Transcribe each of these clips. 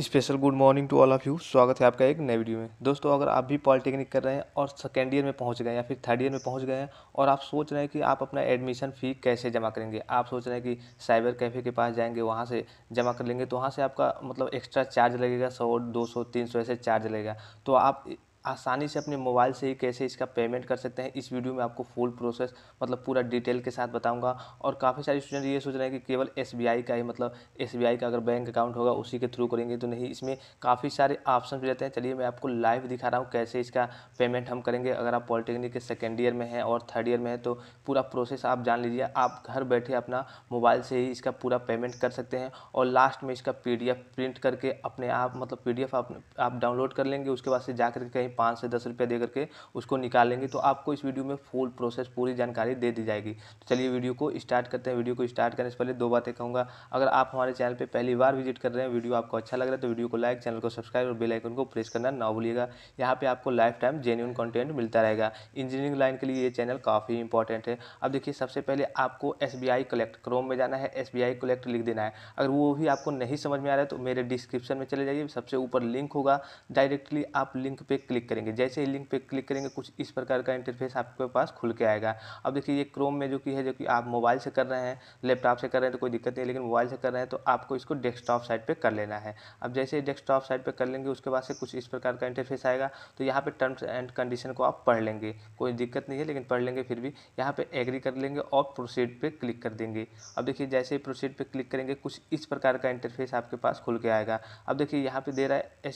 Special good morning to all of you स्वागत है आपका एक नए वीडियो में दोस्तों अगर आप भी पॉलिटेक्निक कर रहे हैं और सेकेंड ईयर में पहुंच गए या फिर थर्ड ईयर में पहुंच गए हैं और आप सोच रहे हैं कि आप अपना एडमिशन फ़ी कैसे जमा करेंगे आप सोच रहे हैं कि साइबर कैफ़े के पास जाएंगे वहाँ से जमा कर लेंगे तो वहाँ से आपका मतलब एक्स्ट्रा चार्ज लगेगा सौ दो सौ तीन सौ ऐसे चार्ज लगेगा तो आप आसानी से अपने मोबाइल से ही कैसे इसका पेमेंट कर सकते हैं इस वीडियो में आपको फुल प्रोसेस मतलब पूरा डिटेल के साथ बताऊंगा और काफ़ी सारे स्टूडेंट ये सोच रहे हैं कि केवल एस का ही मतलब एस का अगर बैंक अकाउंट होगा उसी के थ्रू करेंगे तो नहीं इसमें काफ़ी सारे ऑप्शन भी रहते हैं चलिए मैं आपको लाइव दिखा रहा हूँ कैसे इसका पेमेंट हम करेंगे अगर आप पॉलिटेक्निक के सेकेंड ईयर में हैं और थर्ड ईयर में हैं तो पूरा प्रोसेस आप जान लीजिए आप घर बैठे अपना मोबाइल से ही इसका पूरा पेमेंट कर सकते हैं और लास्ट में इसका पी प्रिंट करके अपने आप मतलब पी आप आप डाउनलोड कर लेंगे उसके बाद से जा करके कहीं पाँच से दस रुपया दे करके उसको निकालेंगे तो आपको इस वीडियो में फुल प्रोसेस पूरी जानकारी दे दी जाएगी तो चलिए वीडियो को स्टार्ट करते हैं वीडियो को स्टार्ट करने से पहले दो बातें कहूँगा अगर आप हमारे चैनल पर पहली बार विजिट कर रहे हैं वीडियो आपको अच्छा लग रहा है तो वीडियो को लाइक चैनल को सब्सक्राइब और बेलाइकन को प्रेस करना ना भूलिएगा यहाँ पर आपको लाइफ टाइम जेन्यून कॉन्टेंट मिलता रहेगा इंजीनियरिंग लाइन के लिए ये चैनल काफ़ी इंपॉर्टेंट है अब देखिए सबसे पहले आपको एस कलेक्ट क्रोम में जाना है एस कलेक्ट लिख देना है अगर वो भी आपको नहीं समझ में आ रहा है तो मेरे डिस्क्रिप्शन में चले जाइए सबसे ऊपर लिंक होगा डायरेक्टली आप लिंक पे क्लिक क्लिक करेंगे जैसे ही लिंक पे क्लिक करेंगे कुछ इस प्रकार का इंटरफेस आपके पास खुल के आएगा अब देखिए ये क्रोम में जो कि है जो कि आप मोबाइल से कर रहे हैं लैपटॉप से कर रहे हैं तो कोई दिक्कत नहीं लेकिन मोबाइल से कर रहे हैं तो आपको इसको डेस्कटॉप साइड पर कर लेना है अब जैसे ही डेस्कटॉप साइड पर कर लेंगे उसके बाद से कुछ इस प्रकार का इंटरफेस आएगा तो यहाँ पर टर्म्स एंड कंडीशन को आप पढ़ लेंगे कोई दिक्कत नहीं है लेकिन पढ़ लेंगे फिर भी यहाँ पर एग्री कर लेंगे और प्रोसीड पर क्लिक कर देंगे अब देखिए जैसे ही प्रोसीड पर क्लिक करेंगे कुछ इस प्रकार का इंटरफेस आपके पास खुल के आएगा अब देखिए यहाँ पे दे रहा है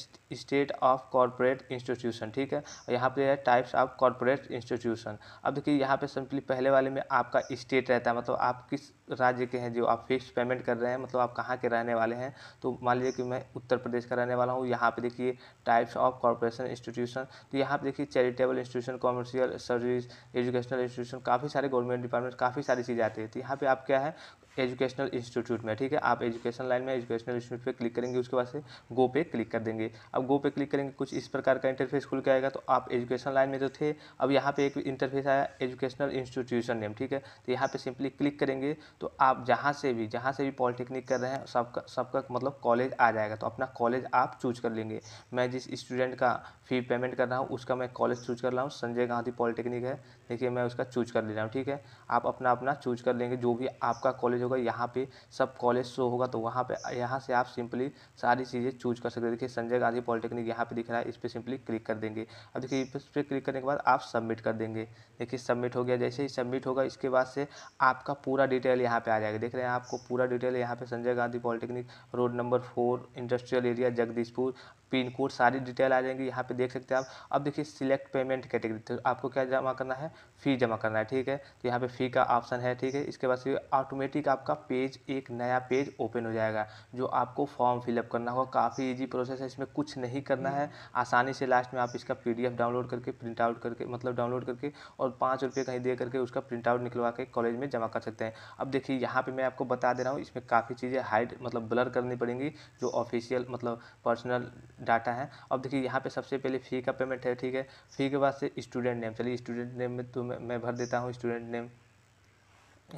state of corporate institution institution ठीक है और यहाँ पे है टाइप्स ऑफ कॉरपोरेट इंस्टीट्यूशन अब देखिए यहाँ पे सिंपली पहले वाले में आपका स्टेट रहता है मतलब आप किस राज्य के हैं जो आप फिक्स पेमेंट कर रहे हैं मतलब आप कहाँ के रहने वाले हैं तो मान लीजिए कि मैं उत्तर प्रदेश का रहने वाला हूँ यहाँ पे देखिए टाइप्स ऑफ कॉरपोरेशन इंस्टीट्यूशन तो यहाँ पे देखिए charitable institution commercial service educational institution काफ़ी सारे गवर्नमेंट डिपार्टमेंट काफ़ी सारी चीज़ें आती है तो यहाँ पर आप क्या है एजुकेशनल इंस्टीट्यूट में ठीक है आप एजुकेशन लाइन में एजुकेशनल इंस्टीट्यूट पे क्लिक करेंगे उसके बाद से गो पे क्लिक कर देंगे अब गो पे क्लिक करेंगे कुछ इस प्रकार का इंटरफेस खुल के आएगा तो आप एजुकेशन लाइन में तो थे अब यहाँ पे एक इंटरफेस आया एजुकेशनल इंस्टीट्यूशन नेम ठीक है तो यहाँ पर सिंपली क्लिक करेंगे तो आप जहाँ से भी जहाँ से भी पॉलिटेक्निक कर रहे हैं सबका सबका मतलब कॉलेज आ जाएगा तो अपना कॉलेज आप चूज कर लेंगे मैं जिस स्टूडेंट का फी पेमेंट कर रहा हूँ उसका मैं कॉलेज चूज कर रहा हूँ संजय गांधी पॉलिटेक्निक है देखिए मैं उसका चूज कर ले रहा हूँ ठीक है आप अपना अपना चूज कर लेंगे जो भी आपका कॉलेज होगा यहाँ पे सब कॉलेज शो होगा तो वहाँ पे यहाँ से आप सिंपली सारी चीज़ें चूज कर सकते हैं देखिए संजय गांधी पॉलिटेक्निक यहाँ पे दिख रहा है इस पर सिंपली क्लिक कर देंगे अब देखिए इस पर क्लिक करने के बाद आप सबमिट कर देंगे देखिए सबमिट हो गया जैसे ही सबमिट होगा इसके बाद से आपका पूरा डिटेल यहाँ पर आ जाएगा देख रहे हैं आपको पूरा डिटेल यहाँ पर Sanjay Gandhi polytechnic road number four industrial area Jagdishpur pin code सारी डिटेल आ जाएंगी यहाँ पे देख सकते हैं आप अब देखिए सिलेक्ट पेमेंट कैटेगरी तो आपको क्या जमा करना है फ़ी जमा करना है ठीक है तो यहाँ पे फ़ी का ऑप्शन है ठीक है इसके बाद से ऑटोमेटिक आपका पेज एक नया पेज ओपन हो जाएगा जो आपको फॉर्म फिलअप करना होगा काफ़ी ईजी प्रोसेस है इसमें कुछ नहीं करना है हम्म। आसानी से लास्ट में आप इसका पी डाउनलोड करके प्रिंट आउट करके मतलब डाउनलोड करके और पाँच रुपये कहीं दे करके उसका प्रिंट आउट निकलवा के कॉलेज में जमा कर सकते हैं अब देखिए यहाँ पर मैं आपको बता दे रहा हूँ इसमें काफ़ी चीज़ें हाइड मतलब ब्लर करनी पड़ेंगी जो ऑफिशियल मतलब पर्सनल डाटा है अब देखिए यहाँ पे सबसे पहले फ़ी का पेमेंट है ठीक है फ़ी के बाद से स्टूडेंट नेम चलिए स्टूडेंट नेम में तो मैं मैं भर देता हूँ स्टूडेंट नेम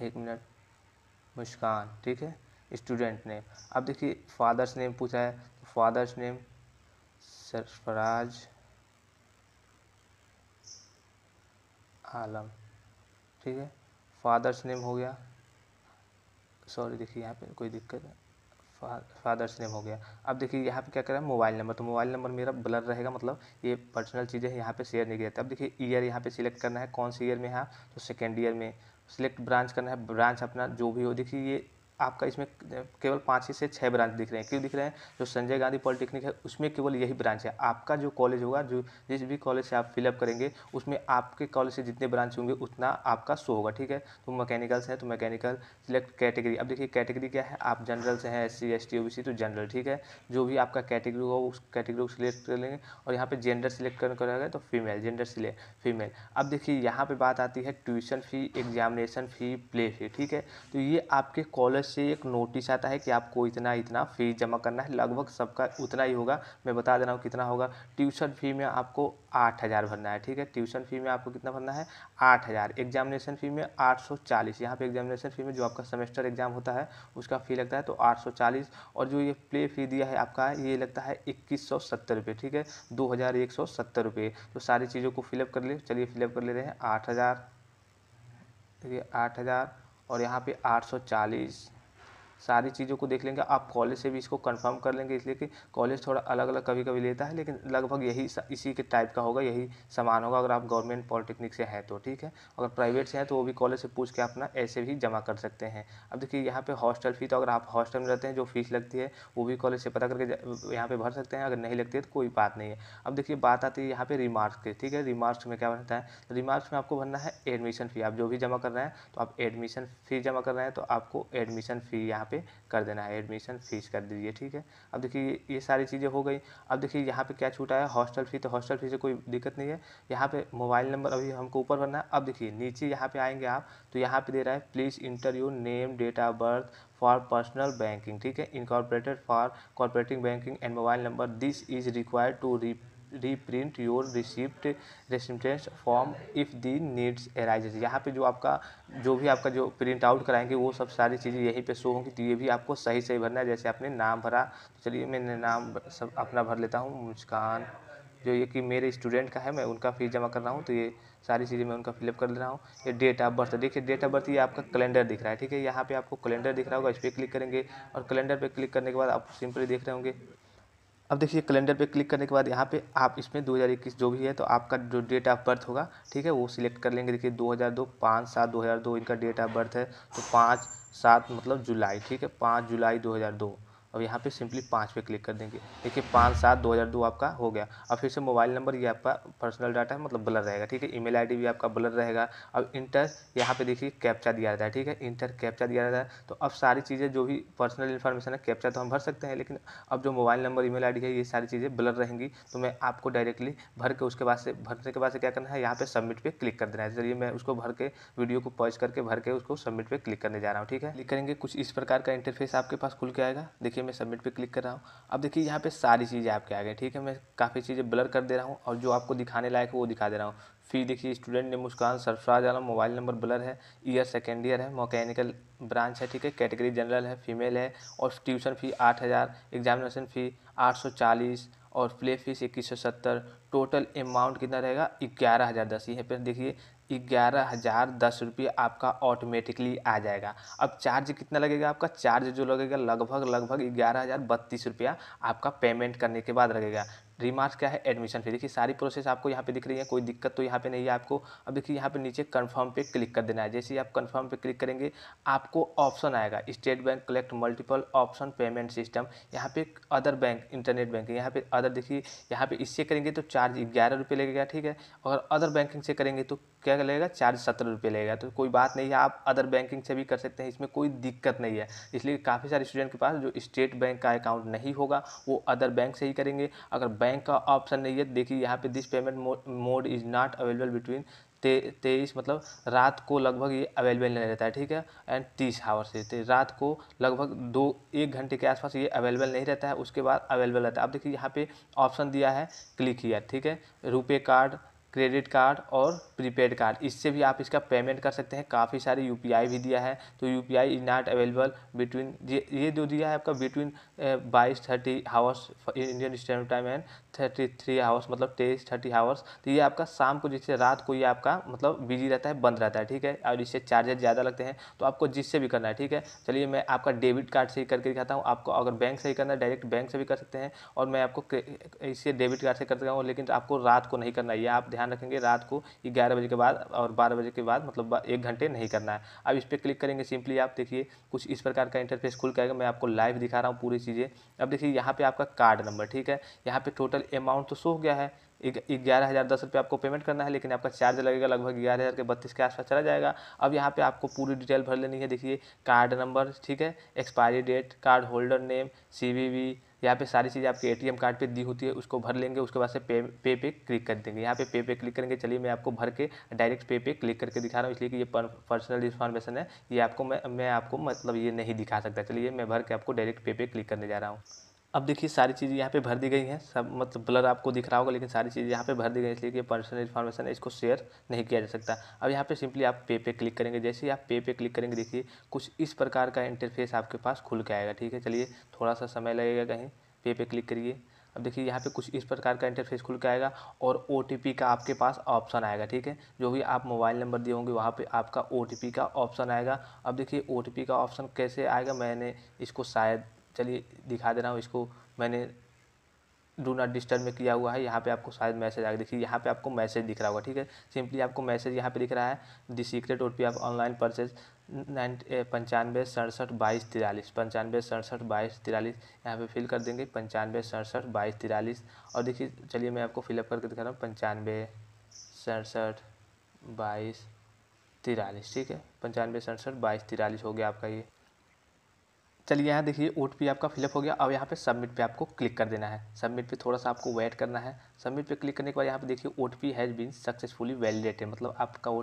एक मिनट मुस्कान ठीक है स्टूडेंट नेम अब देखिए फादर्स नेम पूछा है तो फादर्स नेम सरफराज आलम ठीक है फादर्स नेम हो गया सॉरी देखिए यहाँ पे कोई दिक्कत है फा फादर्स नेम हो गया अब देखिए यहाँ पे क्या करें मोबाइल नंबर तो मोबाइल नंबर मेरा ब्लर रहेगा मतलब ये पर्सनल चीज़ें यहाँ पे शेयर नहीं किया करते अब देखिए ईयर यहाँ पे सिलेक्ट करना है कौन से ईयर में है तो सेकेंड ईयर में सिलेक्ट ब्रांच करना है ब्रांच अपना जो भी हो देखिए ये आपका इसमें केवल पाँच ही से छः ब्रांच दिख रहे हैं क्यों दिख रहे हैं जो संजय गांधी पॉलिटेक्निक है उसमें केवल यही ब्रांच है आपका जो कॉलेज होगा जो जिस भी कॉलेज से आप फिलअप करेंगे उसमें आपके कॉलेज से जितने ब्रांच होंगे उतना आपका शो होगा ठीक है तो से है तो मैकेनिकल सिलेक्ट कैटेगरी अब देखिए कैटेगरी क्या है आप जनरल से हैं S C S T O B C तो जनरल ठीक है जो भी आपका कैटेगरी होगा उस कैटेगरी को सिलेक्ट कर लेंगे और यहाँ पर जेंडर सिलेक्ट करना करेगा तो फीमेल जेंडर सिलेक्ट फीमेल अब देखिए यहाँ पर बात आती है tuition fee examination fee play fee ठीक है तो ये आपके कॉलेज से एक नोटिस आता है कि आपको इतना इतना फीस जमा करना है लगभग सबका उतना ही होगा मैं बता दे रहा हूँ कितना होगा ट्यूशन फ़ी में आपको आठ हज़ार भरना है ठीक है ट्यूशन फ़ी में आपको कितना भरना है आठ हज़ार एग्जामिनेशन फ़ी में आठ सौ चालीस यहाँ पर एग्जामिनेशन फ़ी में जो आपका सेमेस्टर एग्जाम होता है उसका फ़ी लगता है तो आठ सौ चालीस और जो ये प्ले फ़ी दिया है आपका ये लगता है इक्कीस सौ सत्तर रुपये ठीक है दो हज़ार एक सौ सत्तर रुपये तो सारी चीज़ों को फिलअप कर ले चलिए फिलअप कर ले रहे हैं आठ हज़ार ये आठ हज़ार और यहाँ पे आठ सौ चालीस सारी चीज़ों को देख लेंगे आप कॉलेज से भी इसको कंफर्म कर लेंगे इसलिए कि कॉलेज थोड़ा अलग अलग कभी कभी लेता है लेकिन लगभग यही इसी के टाइप का होगा यही समान होगा अगर आप गवर्नमेंट पॉलिटेक्निक से हैं तो ठीक है अगर प्राइवेट से हैं तो वो भी कॉलेज से पूछ के अपना ऐसे भी जमा कर सकते हैं अब देखिए यहाँ पर हॉस्टल फ़ी तो अगर आप हॉस्टल में रहते हैं जो फीस लगती है वो भी कॉलेज से पता करके यहाँ पर भर सकते हैं अगर नहीं लगती है तो कोई बात नहीं है अब देखिए बात आती है यहाँ पर रिमार्क की ठीक है रिमार्क्स में क्या बनता है रिमार्क्स में आपको भरना है एडमिशन फ़ी आप जो भी जमा कर रहे हैं तो आप एडमिशन फ़ी जमा कर रहे हैं तो आपको एडमिशन फ़ी यहाँ यहाँ पे कर देना है एडमिशन फ़ीस कर दीजिए ठीक है अब देखिए ये सारी चीज़ें हो गई अब देखिए यहाँ पे क्या छूटा है हॉस्टल फ़ी तो हॉस्टल फ़ी से कोई दिक्कत नहीं है यहाँ पे मोबाइल नंबर अभी हमको ऊपर भरना है अब देखिए नीचे यहाँ पे आएंगे आप तो यहाँ पे दे रहा है please enter your name date of birth for personal banking ठीक है incorporated for corporating banking and mobile number this is required to re reprint your receipt receptance form if the needs arises यहाँ पे जो आपका जो भी आपका जो प्रिंट आउट कराएंगे वो सब सारी चीज़ें यहीं पे शो होंगी तो ये भी आपको सही सही भरना है जैसे आपने नाम भरा तो चलिए मैंने नाम सब अपना भर लेता हूँ मुस्कान जो ये कि मेरे स्टूडेंट का है मैं उनका फीस जमा कर रहा हूँ तो ये सारी चीज़ें मैं उनका फिलअप कर रहा हूँ ये डेट ऑफ बर्थ देखिए डेट ऑफ बर्थ ये आपका कैलेंडर दिख रहा है ठीक है यहाँ पे आपको कैलेंडर दिख रहा होगा इस पर क्लिक करेंगे और कैलेंडर पे क्लिक करने के बाद आप सिंपली देख रहे होंगे अब देखिए कैलेंडर पे क्लिक करने के बाद यहाँ पे आप इसमें 2021 जो भी है तो आपका जो डेट ऑफ बर्थ होगा ठीक है वो सिलेक्ट कर लेंगे देखिए 2002 पाँच सात दो इनका डेट ऑफ बर्थ है तो पाँच सात मतलब जुलाई ठीक है पाँच जुलाई 2002 अब यहाँ पे सिंपली पाँच पे क्लिक कर देंगे देखिए पाँच सात दो हज़ार दो आपका हो गया और फिर से मोबाइल नंबर ये आपका पर्सनल डाटा है मतलब ब्लर रहेगा ठीक है ईमेल आईडी भी आपका ब्लर रहेगा अब इंटर यहाँ पे देखिए कैप्चा दिया जाता है ठीक है इंटर कैप्चा दिया जाता है तो अब सारी चीज़ें जो भी पर्सनल इन्फॉर्मेशन है कैप्चा तो हम भर सकते हैं लेकिन अब जो मोबाइल नंबर आई डी है ये सारी चीज़ें ब्लर रहेंगी तो मैं आपको डायरेक्टली भर के उसके बाद से भरने के बाद से क्या करना है यहाँ पे सबमिट पे क्लिक कर देना है जरिए मैं उसको भर के वीडियो को पॉज करके भर के उसको सबमिट पे क्लिक करने जा रहा हूँ ठीक है क्लिक करेंगे कुछ इस प्रकार का इंटरफेस आपके पास खुल के आएगा देखिए मैं सबमिट पे क्लिक कर रहा हूँ अब देखिए यहाँ पे सारी चीज़ें आपके आ गए ठीक है मैं काफ़ी चीज़ें ब्लर कर दे रहा हूँ और जो आपको दिखाने लायक है वो दिखा दे रहा हूँ फिर देखिए स्टूडेंट ने Muskan Sarfaraz Alam mobile number blur है ईयर सेकेंड ईयर है मोकैनिकल ब्रांच है ठीक है कैटेगरी जनरल है फीमेल है और ट्यूशन फ़ी आठ हज़ार एग्जामिनेशन फ़ी आठ सौ चालीस और प्ले फीस इक्कीस सौ सत्तर टोटल अमाउंट कितना रहेगा ग्यारह हज़ार दस यहाँ पर देखिए ग्यारह हज़ार दस रुपये आपका ऑटोमेटिकली आ जाएगा अब चार्ज कितना लगेगा आपका चार्ज जो लगेगा लगभग लगभग ग्यारह हज़ार बत्तीस रुपया आपका पेमेंट करने के बाद लगेगा रिमार्क्स क्या है एडमिशन फी देखिए सारी प्रोसेस आपको यहाँ पे दिख रही है कोई दिक्कत तो यहाँ पे नहीं है आपको अब देखिए यहाँ पे नीचे कंफर्म पे क्लिक कर देना है जैसे ही आप कंफर्म पे क्लिक करेंगे आपको ऑप्शन आएगा State Bank collect multiple option payment system यहाँ पे अदर बैंक इंटरनेट बैंकिंग यहाँ पे अदर देखिए यहाँ पे इससे करेंगे तो चार्ज ग्यारह रुपये लगेगा ठीक है और अदर बैंकिंग से करेंगे तो क्या लगेगा चार्ज सत्रह रुपये लगेगा तो कोई बात नहीं है आप अदर बैंकिंग से भी कर सकते हैं इसमें कोई दिक्कत नहीं है इसलिए काफ़ी सारे स्टूडेंट के पास जो स्टेट बैंक का अकाउंट नहीं होगा वो अदर बैंक से ही करेंगे अगर बैंक बैंक का ऑप्शन नहीं है देखिए यहाँ पे this payment mode is not available between ते तेईस मतलब रात को लगभग ये अवेलेबल नहीं रहता है ठीक है एंड तीस आवर से तो रात को लगभग दो एक घंटे के आसपास ये अवेलेबल नहीं रहता है उसके बाद अवेलेबल रहता है अब देखिए यहाँ पे ऑप्शन दिया है क्लिक किया ठीक है रुपे कार्ड क्रेडिट कार्ड और प्रीपेड कार्ड इससे भी आप इसका पेमेंट कर सकते हैं काफ़ी सारे यू भी दिया है तो UPI is not available between ये जो दिया है आपका बिटवीन uh, बाईस thirty hours Indian standard time and thirty three hours मतलब तेईस थर्टी आवर्स तो ये आपका शाम को जिससे रात को ये आपका मतलब बिजी रहता है बंद रहता है ठीक है और इससे चार्जेस ज़्यादा लगते हैं तो आपको जिससे भी करना है ठीक है चलिए मैं आपका डेबिट कार्ड से ही करके दिखाता हूँ आपको अगर बैंक से ही करना है डायरेक्ट बैंक से भी कर सकते हैं और मैं आपको इसे डेबिट कार्ड से कर सकता हूँ लेकिन तो आपको रात को नहीं करना है ये आप ध्यान रखेंगे रात को ग्यारह बजे के बाद और बारह बजे के बाद मतलब एक घंटे नहीं करना है अब इस पर क्लिक करेंगे सिंपली आप देखिए कुछ इस प्रकार का इंटरफेस खुल करेगा मैं आपको लाइव दिखा रहा हूँ पूरी चीज़ें अब देखिए यहाँ पर आपका कार्ड नंबर ठीक है यहाँ पर टोटल अमाउंट तो शो हो गया है ग्यारह हज़ार दस रुपये आपको पेमेंट करना है लेकिन आपका चार्ज लगेगा लगभग ग्यारह हज़ार के बत्तीस के आसपास चला जाएगा अब यहाँ पे आपको पूरी डिटेल भर लेनी है देखिए कार्ड नंबर ठीक है expiry date card holder name CVV यहाँ पे सारी चीज़ें आपके एटीएम कार्ड पे दी होती है उसको भर लेंगे उसके बाद से पे पे पे क्लिक कर देंगे यहाँ पे पे पे क्लिक करेंगे चलिए मैं आपको भर के डायरेक्ट पे पे क्लिक करके दिखा रहा हूँ इसलिए कि ये पर्सनल इन्फॉर्मेशन है ये आपको मैं मैं आपको मतलब ये नहीं दिखा सकता चलिए मैं भर के आपको डायरेक्ट पे पे क्लिक करने जा रहा हूँ अब देखिए सारी चीज़ें यहाँ पे भर दी गई हैं सब मतलब ब्लर आपको दिख रहा होगा लेकिन सारी चीज़ें यहाँ पे भर दी गई इसलिए कि पर्सनल इन्फॉर्मेशन है इसको शेयर नहीं किया जा सकता अब यहाँ पे सिंपली आप पे पे क्लिक करेंगे जैसे ही आप पे पे क्लिक करेंगे देखिए कुछ इस प्रकार का इंटरफेस आपके पास खुल के आएगा ठीक है चलिए थोड़ा सा समय लगेगा कहीं पे पे क्लिक करिए अब देखिए यहाँ पे कुछ इस प्रकार का इंटरफेस खुल के आएगा और ओ का आपके पास ऑप्शन आएगा ठीक है जो भी आप मोबाइल नंबर दिए होंगे वहाँ पे आपका ओ का ऑप्शन आएगा अब देखिए ओ का ऑप्शन कैसे आएगा मैंने इसको शायद चलिए दिखा दे रहा हूँ इसको मैंने डू नॉट डिस्टर्ब में किया हुआ है यहाँ पे आपको शायद मैसेज गया देखिए यहाँ पे आपको मैसेज दिख रहा होगा ठीक है सिंपली आपको मैसेज यहाँ पे दिख रहा है दी सीक्रेट ओ आप ऑनलाइन परचेज नाइन पंचानवे सड़सठ बाईस तिरालीस पंचानवे सड़सठ बाईस तिरालीस यहाँ पे फिल कर देंगे पंचानवे सड़सठ बाईस तिरालीस और देखिए चलिए मैं आपको फिलअप करके दिखा रहा हूँ पंचानवे सड़सठ बाईस तिरालीस ठीक है पंचानवे सड़सठ बाईस तिरालीस हो गया आपका ये चलिए यहाँ देखिए ओ आपका फिलअप हो गया अब यहाँ पे सबमिट पे आपको क्लिक कर देना है सबमिट पे थोड़ा सा आपको वेट करना है सबमिट पे क्लिक करने के बाद यहाँ पे देखिए ओ हैज़ बीन सक्सेसफुली वैलिडेटेड मतलब आपका ओ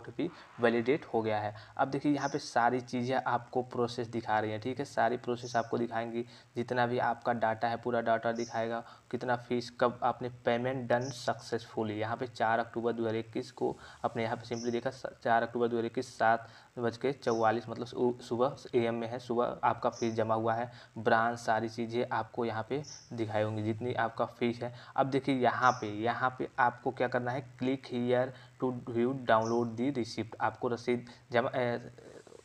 वैलिडेट हो गया है अब देखिए यहाँ पे सारी चीज़ें आपको प्रोसेस दिखा रही हैं ठीक है सारी प्रोसेस आपको दिखाएंगी जितना भी आपका डाटा है पूरा डाटा दिखाएगा कितना फीस कब आपने पेमेंट डन सक्सेसफुली यहाँ पर चार अक्टूबर दो को अपने यहाँ पर सिंपली देखा चार अक्टूबर दो हज़ार बज के चौवालीस मतलब सुबह एम में है सुबह आपका फीस जमा हुआ है ब्रांच सारी चीज़ें आपको यहाँ पे दिखाई होंगी जितनी आपका फीस है अब देखिए यहाँ पे यहाँ पे आपको क्या करना है click here to view download the receipt आपको रसीद जमा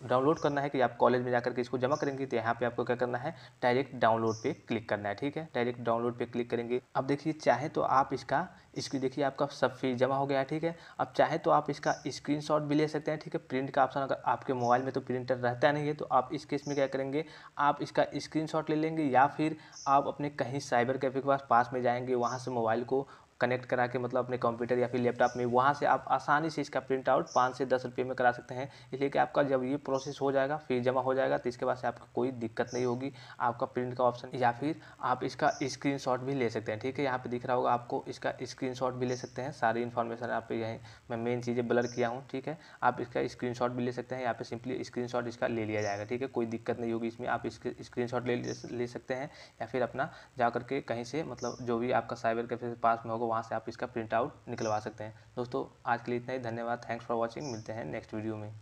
डाउनलोड करना है कि आप कॉलेज में जाकर के इसको जमा करेंगे तो यहाँ पे आपको क्या करना है डायरेक्ट डाउनलोड पे क्लिक करना है ठीक है डायरेक्ट डाउनलोड पे क्लिक करेंगे अब देखिए चाहे तो आप इसका इसकी देखिए आपका सब फीस जमा हो गया ठीक है अब चाहे तो आप इसका स्क्रीनशॉट भी ले सकते हैं ठीक है प्रिंट का ऑप्शन अगर आपके मोबाइल में तो प्रिंटर रहता नहीं है तो आप इस केस में क्या करेंगे आप इसका स्क्रीनशॉट ले लेंगे या फिर आप अपने कहीं साइबर कैफे के पास पास में जाएंगे वहाँ से मोबाइल को कनेक्ट करा के मतलब अपने कंप्यूटर या फिर लैपटॉप में वहाँ से आप आसानी से इसका प्रिंट आउट पाँच से दस रुपये में करा सकते हैं इसलिए कि आपका जब ये प्रोसेस हो जाएगा फिर जमा हो जाएगा तो इसके बाद से आपको कोई दिक्कत नहीं होगी आपका प्रिंट का ऑप्शन या फिर आप इसका स्क्रीन भी ले सकते हैं ठीक है यहाँ पर दिख रहा होगा आपको इसका स्क्रीन भी ले सकते हैं सारी इन्फॉर्मेशन आप यहीं मैं मेन चीज़ें ब्लर किया हूँ ठीक है आप इसका स्क्रीन भी ले सकते हैं यहाँ पर सिंपली स्क्रीन इसका ले लिया जाएगा ठीक है कोई दिक्कत नहीं होगी इसमें आप स्क्रीन ले ले सकते हैं या फिर अपना जा करके कहीं से मतलब जो भी आपका साइबर कैफे पास में होगा वहाँ से आप इसका प्रिंट आउट निकलवा सकते हैं दोस्तों आज के लिए इतना ही धन्यवाद थैंक्स फॉर वॉचिंग मिलते हैं नेक्स्ट वीडियो में